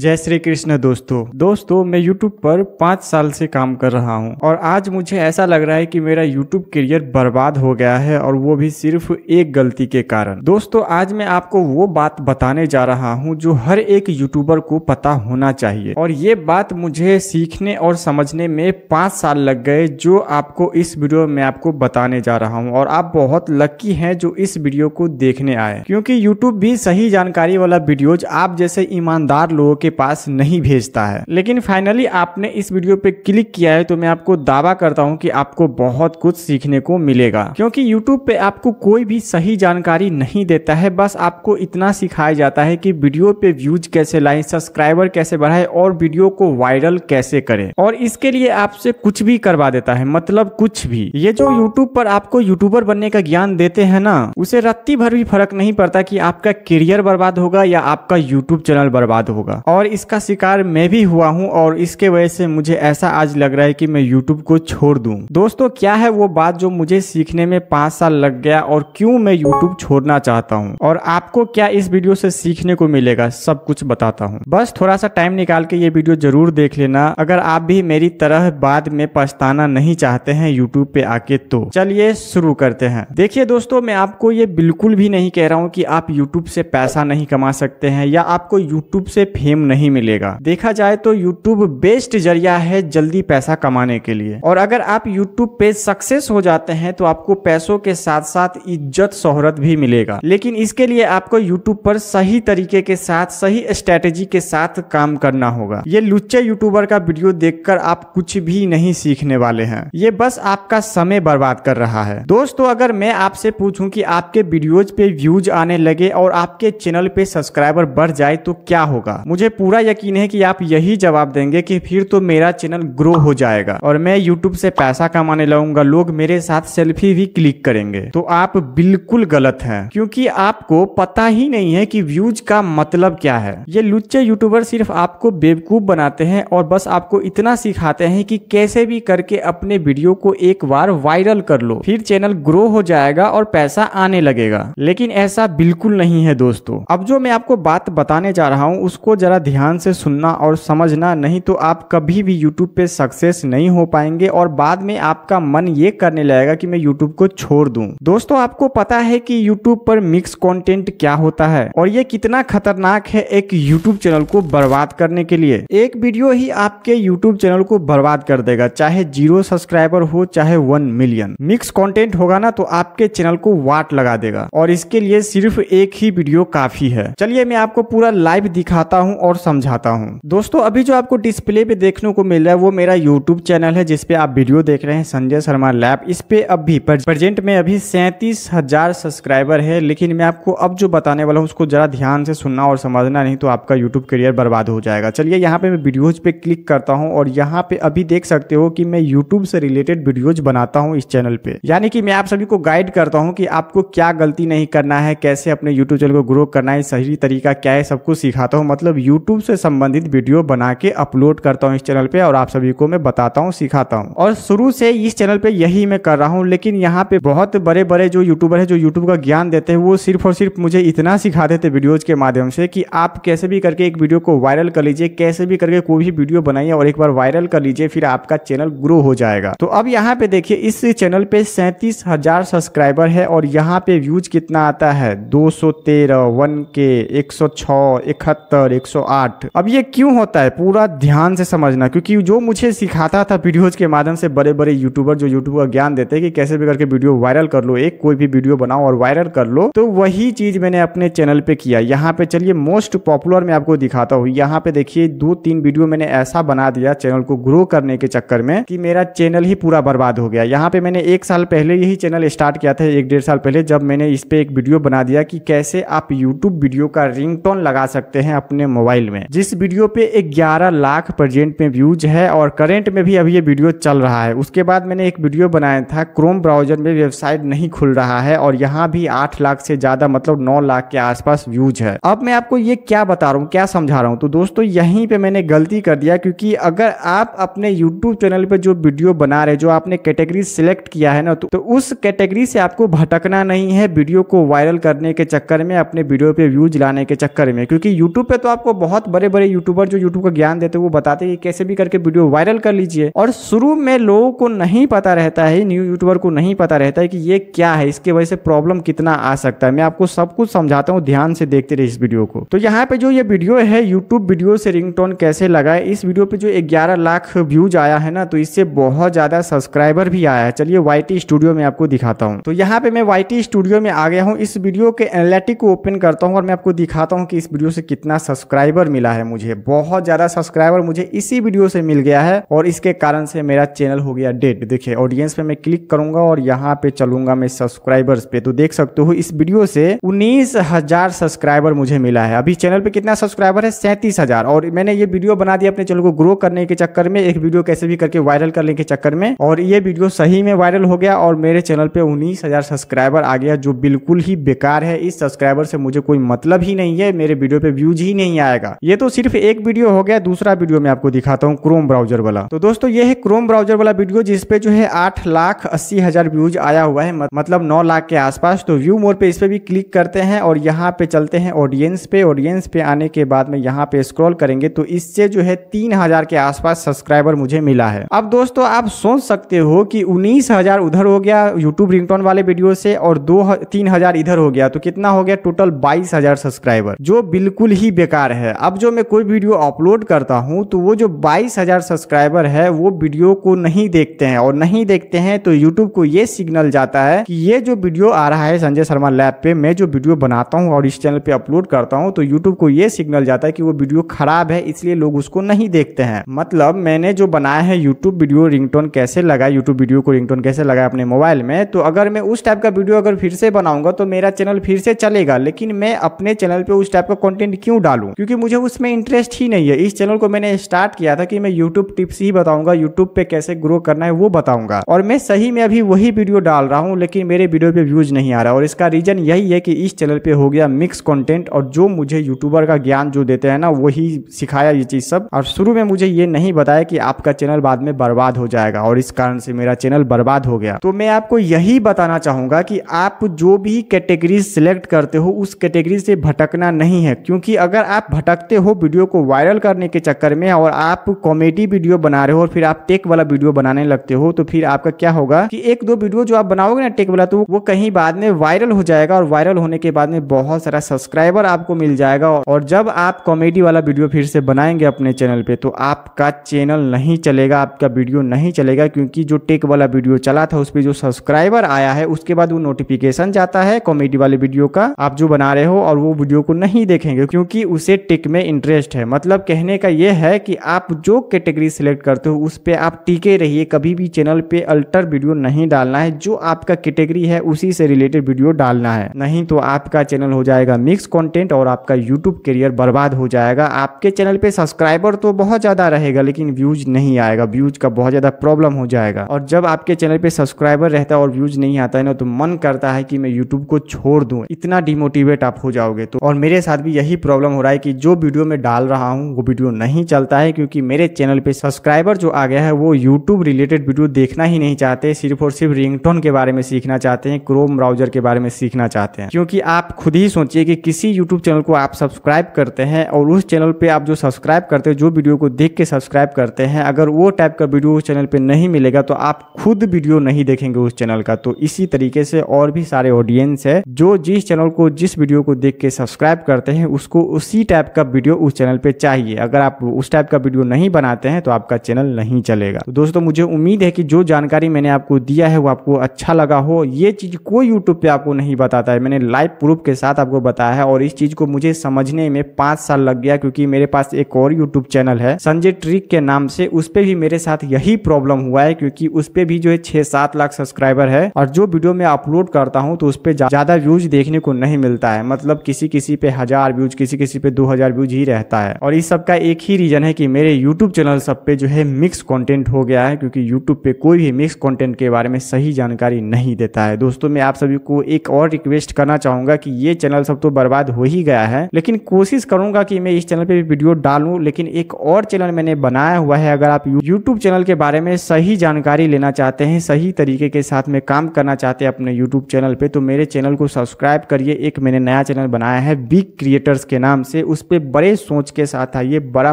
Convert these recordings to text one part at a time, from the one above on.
जय श्री कृष्ण दोस्तों दोस्तों मैं YouTube पर पाँच साल से काम कर रहा हूँ और आज मुझे ऐसा लग रहा है कि मेरा YouTube करियर बर्बाद हो गया है और वो भी सिर्फ एक गलती के कारण दोस्तों आज मैं आपको वो बात बताने जा रहा हूँ जो हर एक यूट्यूबर को पता होना चाहिए और ये बात मुझे सीखने और समझने में पाँच साल लग गए जो आपको इस वीडियो में आपको बताने जा रहा हूँ और आप बहुत लक्की है जो इस वीडियो को देखने आए क्यूँकी यूट्यूब भी सही जानकारी वाला वीडियोज आप जैसे ईमानदार लोग आपके पास नहीं भेजता है लेकिन फाइनली आपने इस वीडियो पे क्लिक किया है तो मैं आपको दावा करता हूँ कि आपको बहुत कुछ सीखने को मिलेगा क्योंकि यूट्यूब पे आपको कोई भी सही जानकारी नहीं देता है बस आपको इतना सिखाया जाता है कि वीडियो पे व्यूज कैसे लाए सब्सक्राइबर कैसे बढ़ाए और वीडियो को वायरल कैसे करे और इसके लिए आपसे कुछ भी करवा देता है मतलब कुछ भी ये जो यूट्यूब पर आपको यूट्यूबर बनने का ज्ञान देते है ना उसे रत्ती भर भी फर्क नहीं पड़ता कि आपका करियर बर्बाद होगा या आपका यूट्यूब चैनल बर्बाद होगा और इसका शिकार मैं भी हुआ हूँ और इसके वजह से मुझे ऐसा आज लग रहा है कि मैं यूट्यूब को छोड़ दूँ दोस्तों क्या है वो बात जो मुझे सीखने में पाँच साल लग गया और क्यों मैं यूट्यूब छोड़ना चाहता हूँ और आपको क्या इस वीडियो से सीखने को मिलेगा सब कुछ बताता हूँ बस थोड़ा सा टाइम निकाल के ये वीडियो जरूर देख लेना अगर आप भी मेरी तरह बाद में पछताना नहीं चाहते हैं यूट्यूब पे आके तो चलिए शुरू करते हैं देखिए दोस्तों मैं आपको ये बिल्कुल भी नहीं कह रहा हूँ की आप यूट्यूब से पैसा नहीं कमा सकते हैं या आपको यूट्यूब से फेम फेम नहीं मिलेगा देखा जाए तो यूट्यूब बेस्ट जरिया है जल्दी पैसा कमाने के लिए और अगर आप यूट्यूब पे सक्सेस हो जाते हैं तो आपको पैसों के साथ साथ इज्जत शोहरत भी मिलेगा लेकिन इसके लिए आपको यूट्यूब पर सही तरीके के साथ सही स्ट्रेटेजी के साथ काम करना होगा ये लुच्चे यूट्यूबर का वीडियो देख आप कुछ भी नहीं सीखने वाले हैं ये बस आपका समय बर्बाद कर रहा है दोस्तों अगर मैं आपसे पूछूं कि आपके वीडियोज पे व्यूज आने लगे और आपके चैनल पे सब्सक्राइबर बढ़ जाए तो क्या होगा मुझे मुझे पूरा यकीन है कि आप यही जवाब देंगे कि फिर तो मेरा चैनल ग्रो हो जाएगा और मैं यूट्यूब से पैसा कमाने लगूंगा लोग मेरे साथ सेल्फी भी क्लिक करेंगे तो आप बिल्कुल गलत हैं क्योंकि आपको पता ही नहीं है कि व्यूज का मतलब क्या है ये लुच्चे यूट्यूबर सिर्फ आपको बेवकूफ बनाते हैं और बस आपको इतना सिखाते हैं कि कैसे भी करके अपने वीडियो को एक बार वायरल कर लो फिर चैनल ग्रो हो जाएगा और पैसा आने लगेगा लेकिन ऐसा बिल्कुल नहीं है दोस्तों अब जो मैं आपको बात बताने जा रहा हूँ उसको जरा जरा ध्यान से सुनना और समझना नहीं तो आप कभी भी यूट्यूब पे सक्सेस नहीं हो पाएंगे और बाद में आपका मन ये करने लगेगा कि मैं यूट्यूब को छोड़ दूं दोस्तों आपको पता है कि यूट्यूब पर मिक्स कंटेंट क्या होता है और ये कितना खतरनाक है एक यूट्यूब चैनल को बर्बाद करने के लिए एक वीडियो ही आपके यूट्यूब चैनल को बर्बाद कर देगा चाहे जीरो सब्सक्राइबर हो चाहे वन मिलियन मिक्स कंटेंट होगा ना तो आपके चैनल को वाट लगा देगा और इसके लिए सिर्फ एक ही वीडियो काफी है चलिए मैं आपको पूरा लाइव दिखाता हूँ और समझाता हूँ दोस्तों अभी जो आपको डिस्प्ले पे देखने को मिल रहा है वो मेरा यूट्यूब चैनल है जिसपे आप वीडियो देख रहे हैं संजय शर्मा लैब इस पे अभी प्रेजेंट में अभी सैंतीस हजार सब्सक्राइबर है लेकिन मैं आपको अब जो बताने वाला हूँ उसको जरा ध्यान से सुनना और समझना नहीं तो आपका यूट्यूब करियर बर्बाद हो जाएगा चलिए यहाँ पे मैं वीडियोज पे क्लिक करता हूँ और यहाँ पे अभी देख सकते हो कि मैं यूट्यूब से रिलेटेड वीडियोज बनाता हूँ इस चैनल पे यानी कि मैं आप सभी को गाइड करता हूँ कि आपको क्या गलती नहीं करना है कैसे अपने यूट्यूब चैनल को ग्रो करना है सही तरीका क्या है सब कुछ सिखाता हूँ मतलब यू यूट्यूब से संबंधित वीडियो बना के अपलोड करता हूँ इस चैनल पे और आप सभी को मैं बताता हूँ सिखाता हूँ और शुरू से इस चैनल पे यही मैं कर रहा हूँ लेकिन यहाँ पे बहुत बड़े बड़े जो यूट्यूबर है जो यूट्यूब का ज्ञान देते हैं वो सिर्फ और सिर्फ मुझे इतना सिखा देते वीडियोज के माध्यम से कि आप कैसे भी करके एक वीडियो को वायरल कर लीजिए कैसे भी करके कोई भी वीडियो बनाइए और एक बार वायरल कर लीजिए फिर आपका चैनल ग्रो हो जाएगा तो अब यहाँ पे देखिए इस चैनल पे सैंतीस हजार सब्सक्राइबर है और यहाँ पे व्यूज कितना आता है दो सौ तेरह वन के एक सौ छह इकहत्तर एक सौ 108 अब ये क्यों होता है पूरा ध्यान से समझना क्योंकि जो मुझे सिखाता था वीडियोज के माध्यम से बड़े बड़े यूट्यूबर जो यूट्यूब का ज्ञान देते हैं कि कैसे भी करके वीडियो वायरल कर लो एक कोई भी वीडियो बनाओ और वायरल कर लो तो वही चीज मैंने अपने चैनल पे किया यहाँ पे चलिए मोस्ट पॉपुलर मैं आपको दिखाता हूँ यहाँ पे देखिए दो तीन वीडियो मैंने ऐसा बना दिया चैनल को ग्रो करने के चक्कर में कि मेरा चैनल ही पूरा बर्बाद हो गया यहाँ पे मैंने एक साल पहले यही चैनल स्टार्ट किया था एक डेढ़ साल पहले जब मैंने इस पे एक वीडियो बना दिया कि कैसे आप यूट्यूब वीडियो का रिंगटोन लगा सकते हैं अपने मोबाइल मोबाइल में जिस वीडियो पे 11 लाख परजेंट में व्यूज है और करेंट में भी अभी ये वीडियो चल रहा है उसके बाद मैंने एक वीडियो बनाया था क्रोम ब्राउजर में वेबसाइट नहीं खुल रहा है और यहाँ भी आठ लाख से ज्यादा मतलब नौ लाख के आसपास व्यूज है अब मैं आपको ये क्या बता रहा हूँ क्या समझा रहा हूँ तो दोस्तों यहीं पे मैंने गलती कर दिया क्योंकि अगर आप अपने यूट्यूब चैनल पर जो वीडियो बना रहे जो आपने कैटेगरी सिलेक्ट किया है ना तो, तो उस कैटेगरी से आपको भटकना नहीं है वीडियो को वायरल करने के चक्कर में अपने वीडियो पे व्यूज लाने के चक्कर में क्योंकि यूट्यूब पे तो आपको बहुत बड़े बड़े यूट्यूबर जो यूट्यूब का ज्ञान देते हैं वो बताते हैं कैसे भी करके वीडियो वायरल कर लीजिए और शुरू में लोगों को नहीं पता रहता है न्यू यूट्यूबर को नहीं पता रहता है कि ये क्या है इसके वजह से प्रॉब्लम कितना आ सकता है मैं आपको सब कुछ समझाता हूँ ध्यान से देखते रहे इस वीडियो को तो यहाँ पे जो ये वीडियो है यूट्यूब वीडियो से रिंग कैसे लगाए इस वीडियो पे जो ग्यारह लाख व्यूज आया है ना तो इससे बहुत ज्यादा सब्सक्राइबर भी आया है चलिए वाई स्टूडियो में आपको दिखाता हूँ तो यहाँ पे मैं वाई स्टूडियो में आ गया हूँ इस वीडियो के एनालिटिक को ओपन करता हूँ और मैं आपको दिखाता हूँ कि इस वीडियो से कितना सब्सक्राइब सब्सक्राइबर मिला है मुझे बहुत ज़्यादा सब्सक्राइबर मुझे इसी वीडियो से मिल गया है और इसके कारण से मेरा चैनल हो गया डेट देखिए ऑडियंस पे मैं क्लिक करूंगा और यहाँ पे चलूंगा मैं सब्सक्राइबर्स पे तो देख सकते हो इस वीडियो से उन्नीस हजार सब्सक्राइबर मुझे मिला है अभी चैनल पे कितना सब्सक्राइबर है सैंतीस हजार और मैंने ये वीडियो बना दिया अपने चैनल को ग्रो करने के चक्कर में एक वीडियो कैसे भी करके वायरल करने के चक्कर में और ये वीडियो सही में वायरल हो गया और मेरे चैनल पे उन्नीस सब्सक्राइबर आ गया जो बिल्कुल ही बेकार है इस सब्सक्राइबर से मुझे कोई मतलब ही नहीं है मेरे वीडियो पे व्यूज ही नहीं आया आएगा ये तो सिर्फ एक वीडियो हो गया दूसरा वीडियो मैं आपको दिखाता हूँ क्रोम ब्राउजर वाला तो दोस्तों ये है क्रोम ब्राउजर वाला वीडियो जिसपे जो है आठ लाख अस्सी हजार व्यूज आया हुआ है मतलब नौ लाख के आसपास तो व्यू मोड पे इस पे भी क्लिक करते हैं और यहाँ पे चलते हैं ऑडियंस पे ऑडियंस पे आने के बाद में यहाँ पे स्क्रॉल करेंगे तो इससे जो है तीन हजार के आसपास सब्सक्राइबर मुझे मिला है अब दोस्तों आप सोच सकते हो कि उन्नीस हजार उधर हो गया यूट्यूब रिंगटोन वाले वीडियो से और दो तीन हजार इधर हो गया तो कितना हो गया टोटल बाईस हजार सब्सक्राइबर जो बिल्कुल ही बेकार है है अब जो मैं कोई वीडियो अपलोड करता हूँ तो वो जो बाईस हज़ार सब्सक्राइबर है वो वीडियो को नहीं देखते हैं और नहीं देखते हैं तो यूट्यूब को ये सिग्नल जाता है कि ये जो वीडियो आ रहा है संजय शर्मा लैब पे मैं जो वीडियो बनाता हूँ और इस चैनल पे अपलोड करता हूँ तो यूट्यूब को ये सिग्नल जाता है कि वो वीडियो खराब है इसलिए लोग उसको नहीं देखते हैं मतलब मैंने जो बनाया है यूट्यूब वीडियो रिंगटोन कैसे लगा यूट्यूब वीडियो को रिंगटोन कैसे लगा अपने मोबाइल में तो अगर मैं उस टाइप का वीडियो अगर फिर से बनाऊंगा तो मेरा चैनल फिर से चलेगा लेकिन मैं अपने चैनल पर उस टाइप का कंटेंट क्यों डालू क्योंकि क्योंकि मुझे उसमें इंटरेस्ट ही नहीं है इस चैनल को मैंने स्टार्ट किया था कि मैं यूट्यूब टिप्स ही बताऊंगा यूट्यूब पे कैसे ग्रो करना है वो बताऊंगा और मैं सही में अभी वही वीडियो डाल रहा हूँ लेकिन मेरे वीडियो पे व्यूज नहीं आ रहा और इसका रीजन यही है कि इस चैनल पे हो गया मिक्स कॉन्टेंट और जो मुझे यूट्यूबर का ज्ञान जो देते हैं ना वही सिखाया ये चीज सब और शुरू में मुझे ये नहीं बताया कि आपका चैनल बाद में बर्बाद हो जाएगा और इस कारण से मेरा चैनल बर्बाद हो गया तो मैं आपको यही बताना चाहूंगा कि आप जो भी कैटेगरी सिलेक्ट करते हो उस कैटेगरी से भटकना नहीं है क्योंकि अगर आप भटकते हो वीडियो को वायरल करने के चक्कर में और आप कॉमेडी वीडियो बना रहे हो और फिर आप टेक वाला वीडियो बनाने लगते हो तो फिर आपका क्या होगा कि एक दो वीडियो जो आप बनाओगे ना टेक वाला तो वो कहीं बाद में वायरल हो जाएगा और वायरल होने के बाद में बहुत सारा सब्सक्राइबर आपको मिल जाएगा और जब आप कॉमेडी वाला वीडियो फिर से बनाएंगे अपने चैनल पे तो आपका चैनल नहीं चलेगा आपका वीडियो नहीं चलेगा क्योंकि जो टेक वाला वीडियो चला था उस पर जो सब्सक्राइबर आया है उसके बाद वो नोटिफिकेशन जाता है कॉमेडी वाले वीडियो का आप जो बना रहे हो और वो वीडियो को नहीं देखेंगे क्योंकि उसे टिक में इंटरेस्ट है मतलब कहने का यह है कि आप जो कैटेगरी सेलेक्ट करते हो उस पर आप टिके रहिए कभी भी चैनल पे अल्टर वीडियो नहीं डालना है जो आपका कैटेगरी है उसी से रिलेटेड वीडियो डालना है नहीं तो आपका चैनल हो जाएगा मिक्स कॉन्टेंट और आपका यूट्यूब करियर बर्बाद हो जाएगा आपके चैनल पे सब्सक्राइबर तो बहुत ज़्यादा रहेगा लेकिन व्यूज नहीं आएगा व्यूज का बहुत ज़्यादा प्रॉब्लम हो जाएगा और जब आपके चैनल पे सब्सक्राइबर रहता है और व्यूज नहीं आता है ना तो मन करता है कि मैं यूट्यूब को छोड़ दू इतना डिमोटिवेट आप हो जाओगे तो और मेरे साथ भी यही प्रॉब्लम हो रहा है कि जो वीडियो मैं डाल रहा हूँ वो वीडियो नहीं चलता है क्योंकि मेरे चैनल पे सब्सक्राइबर जो आ गया है वो यूट्यूब रिलेटेड वीडियो देखना ही नहीं चाहते सिर्फ और सिर्फ रिंगटोन के बारे में सीखना चाहते हैं क्रोम ब्राउजर के बारे में सीखना चाहते हैं क्योंकि आप खुद ही सोचिए कि किसी यूट्यूब चैनल को आप सब्सक्राइब करते हैं और उस चैनल पर आप जो सब्सक्राइब करते हैं जो वीडियो को देख के सब्सक्राइब करते हैं अगर वो टाइप का वीडियो उस चैनल पर नहीं मिलेगा तो आप खुद वीडियो नहीं देखेंगे उस चैनल का तो इसी तरीके से और भी सारे ऑडियंस है जो जिस चैनल को जिस वीडियो को देख के सब्सक्राइब करते हैं उसको उसी टाइप का वीडियो उस चैनल पे चाहिए अगर आप उस टाइप का वीडियो नहीं बनाते हैं तो आपका चैनल नहीं चलेगा तो दोस्तों मुझे उम्मीद है कि जो जानकारी मैंने आपको दिया है वो आपको अच्छा लगा हो ये चीज़ कोई यूट्यूब पे आपको नहीं बताता है मैंने लाइव प्रूफ के साथ आपको बताया है और इस चीज़ को मुझे समझने में पांच साल लग गया क्योंकि मेरे पास एक और यूट्यूब चैनल है संजय ट्रिक के नाम से उस पर भी मेरे साथ यही प्रॉब्लम हुआ है क्योंकि उस पर भी जो है छह सात लाख सब्सक्राइबर है और जो वीडियो मैं अपलोड करता हूँ तो उस पर ज़्यादा व्यूज देखने को नहीं मिलता है मतलब किसी किसी पे हज़ार व्यूज किसी किसी पे दो हजार व्यूज ही रहता है और इस सब का एक ही रीजन है कि मेरे यूट्यूब चैनल सब पे जो है मिक्स कंटेंट हो गया है क्योंकि यूट्यूब पे कोई भी मिक्स कंटेंट के बारे में सही जानकारी नहीं देता है दोस्तों मैं आप सभी को एक और रिक्वेस्ट करना चाहूंगा कि ये चैनल सब तो बर्बाद हो ही गया है लेकिन कोशिश करूंगा कि मैं इस चैनल पे भी वीडियो डालू लेकिन एक और चैनल मैंने बनाया हुआ है अगर आप यूट्यूब चैनल के बारे में सही जानकारी लेना चाहते हैं सही तरीके के साथ में काम करना चाहते हैं अपने यूट्यूब चैनल पे तो मेरे चैनल को सब्सक्राइब करिए एक मैंने नया चैनल बनाया है बिग क्रिएटर्स के नाम से उस पे बड़े सोच के साथ आइए बड़ा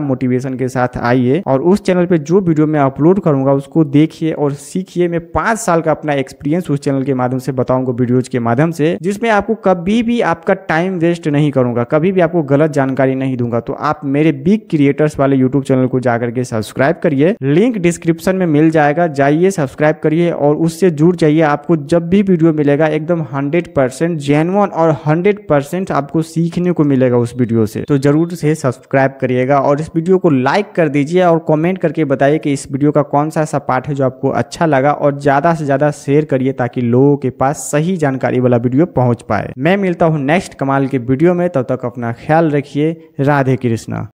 मोटिवेशन के साथ आइए और उस चैनल पर जो वीडियो मैं अपलोड करूंगा उसको देखिए और सीखिए मैं पांच साल का अपना एक्सपीरियंस उस चैनल के माध्यम से बताऊंगा वीडियोज के माध्यम से जिसमें आपको कभी भी आपका टाइम वेस्ट नहीं करूंगा कभी भी आपको गलत जानकारी नहीं दूंगा तो आप मेरे बिग क्रिएटर्स वाले यूट्यूब चैनल को जाकर के सब्सक्राइब करिए लिंक डिस्क्रिप्शन में मिल जाएगा जाइए सब्सक्राइब करिए और उससे जुड़ जाइए आपको जब भी वीडियो मिलेगा एकदम हंड्रेड परसेंट और हंड्रेड परसेंट आपको सीखने को मिलेगा उस वीडियो से तो ज़रूर से सब्सक्राइब करिएगा और इस वीडियो को लाइक कर दीजिए और कमेंट करके बताइए कि इस वीडियो का कौन सा ऐसा पार्ट है जो आपको अच्छा लगा और ज़्यादा से ज़्यादा शेयर करिए ताकि लोगों के पास सही जानकारी वाला वीडियो पहुँच पाए मैं मिलता हूँ नेक्स्ट कमाल के वीडियो में तब तो तक अपना ख्याल रखिए राधे कृष्णा